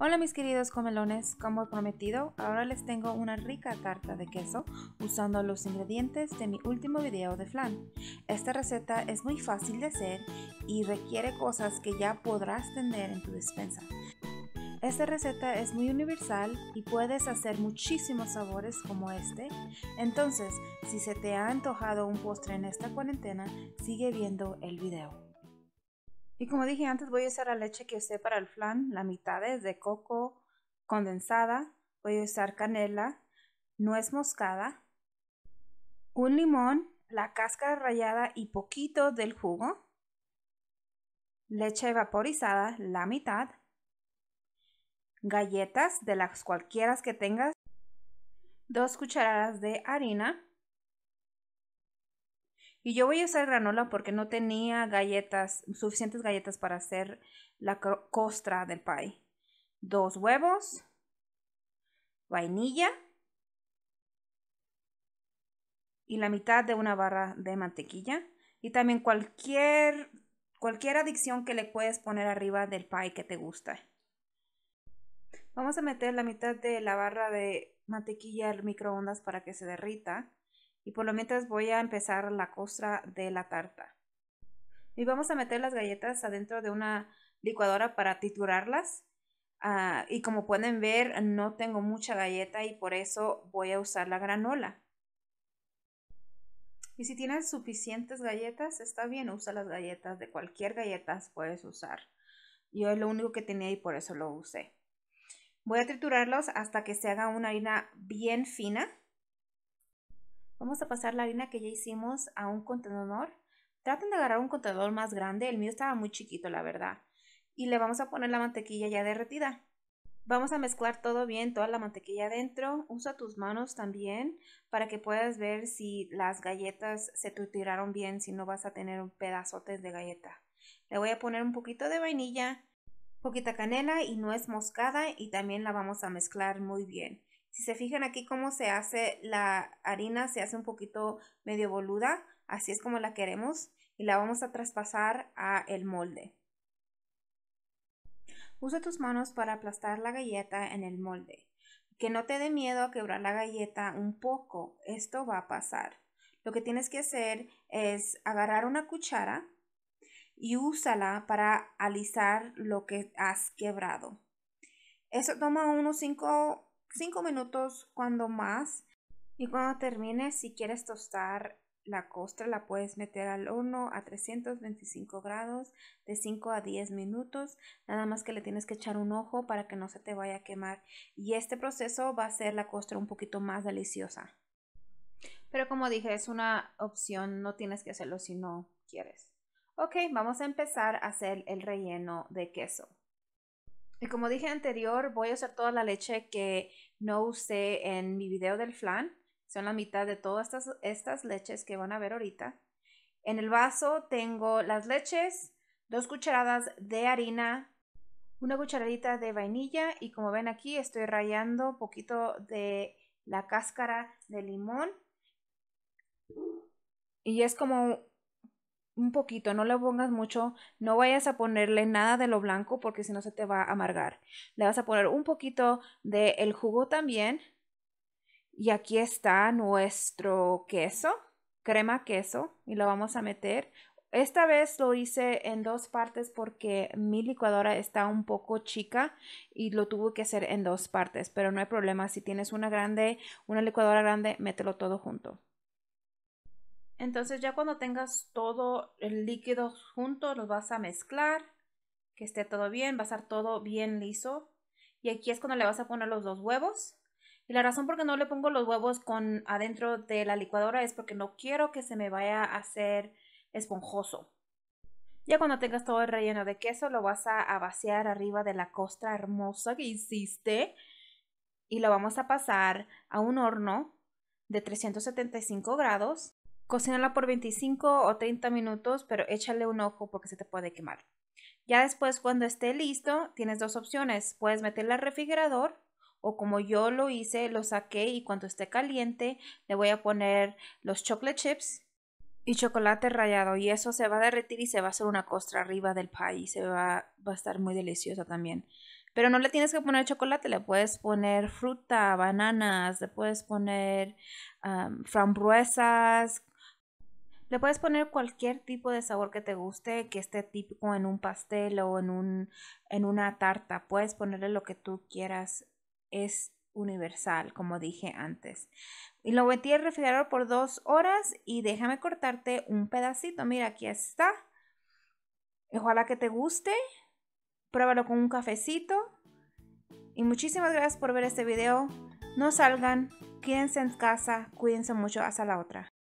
Hola mis queridos comelones, como prometido, ahora les tengo una rica tarta de queso usando los ingredientes de mi último video de flan. Esta receta es muy fácil de hacer y requiere cosas que ya podrás tener en tu despensa. Esta receta es muy universal y puedes hacer muchísimos sabores como este. Entonces, si se te ha antojado un postre en esta cuarentena, sigue viendo el video. Y como dije antes, voy a usar la leche que usé para el flan, la mitad es de coco condensada, voy a usar canela, nuez moscada, un limón, la cáscara rallada y poquito del jugo, leche vaporizada, la mitad, galletas de las cualquiera que tengas, dos cucharadas de harina, y yo voy a usar granola porque no tenía galletas, suficientes galletas para hacer la costra del pie. Dos huevos, vainilla y la mitad de una barra de mantequilla. Y también cualquier, cualquier adicción que le puedes poner arriba del pie que te guste. Vamos a meter la mitad de la barra de mantequilla al microondas para que se derrita. Y por lo mientras voy a empezar la costra de la tarta. Y vamos a meter las galletas adentro de una licuadora para titurarlas. Ah, y como pueden ver, no tengo mucha galleta y por eso voy a usar la granola. Y si tienes suficientes galletas, está bien, usa las galletas, de cualquier galletas puedes usar. Yo es lo único que tenía y por eso lo usé. Voy a triturarlos hasta que se haga una harina bien fina. Vamos a pasar la harina que ya hicimos a un contenedor. Traten de agarrar un contenedor más grande, el mío estaba muy chiquito la verdad. Y le vamos a poner la mantequilla ya derretida. Vamos a mezclar todo bien, toda la mantequilla adentro. Usa tus manos también para que puedas ver si las galletas se tiraron bien, si no vas a tener un pedazote de galleta. Le voy a poner un poquito de vainilla, poquita canela y nuez moscada y también la vamos a mezclar muy bien. Si se fijan aquí cómo se hace la harina, se hace un poquito medio boluda, así es como la queremos y la vamos a traspasar a el molde. Usa tus manos para aplastar la galleta en el molde. Que no te dé miedo a quebrar la galleta un poco, esto va a pasar. Lo que tienes que hacer es agarrar una cuchara y úsala para alisar lo que has quebrado. Eso toma unos 5 5 minutos cuando más. Y cuando termines, si quieres tostar la costra, la puedes meter al horno a 325 grados de 5 a 10 minutos. Nada más que le tienes que echar un ojo para que no se te vaya a quemar. Y este proceso va a hacer la costra un poquito más deliciosa. Pero como dije, es una opción, no tienes que hacerlo si no quieres. Ok, vamos a empezar a hacer el relleno de queso. Y como dije anterior, voy a usar toda la leche que no usé en mi video del flan. Son la mitad de todas estas, estas leches que van a ver ahorita. En el vaso tengo las leches, dos cucharadas de harina, una cucharadita de vainilla y como ven aquí estoy rayando un poquito de la cáscara de limón. Y es como un poquito, no le pongas mucho, no vayas a ponerle nada de lo blanco porque si no se te va a amargar. Le vas a poner un poquito de el jugo también. Y aquí está nuestro queso, crema queso, y lo vamos a meter. Esta vez lo hice en dos partes porque mi licuadora está un poco chica y lo tuve que hacer en dos partes, pero no hay problema. Si tienes una grande, una licuadora grande, mételo todo junto. Entonces ya cuando tengas todo el líquido junto, los vas a mezclar, que esté todo bien, va a estar todo bien liso. Y aquí es cuando le vas a poner los dos huevos. Y la razón por qué no le pongo los huevos con adentro de la licuadora es porque no quiero que se me vaya a hacer esponjoso. Ya cuando tengas todo el relleno de queso, lo vas a, a vaciar arriba de la costra hermosa que hiciste. Y lo vamos a pasar a un horno de 375 grados Cocínala por 25 o 30 minutos, pero échale un ojo porque se te puede quemar. Ya después, cuando esté listo, tienes dos opciones. Puedes meterla al refrigerador o como yo lo hice, lo saqué y cuando esté caliente le voy a poner los chocolate chips y chocolate rallado y eso se va a derretir y se va a hacer una costra arriba del pie y se va, a estar muy deliciosa también. Pero no le tienes que poner chocolate, le puedes poner fruta, bananas, le puedes poner frambuesas, le puedes poner cualquier tipo de sabor que te guste, que esté típico en un pastel o en, un, en una tarta. Puedes ponerle lo que tú quieras. Es universal, como dije antes. Y lo metí al refrigerador por dos horas y déjame cortarte un pedacito. Mira, aquí está. Ojalá que te guste. Pruébalo con un cafecito. Y muchísimas gracias por ver este video. No salgan, quédense en casa, cuídense mucho. Hasta la otra.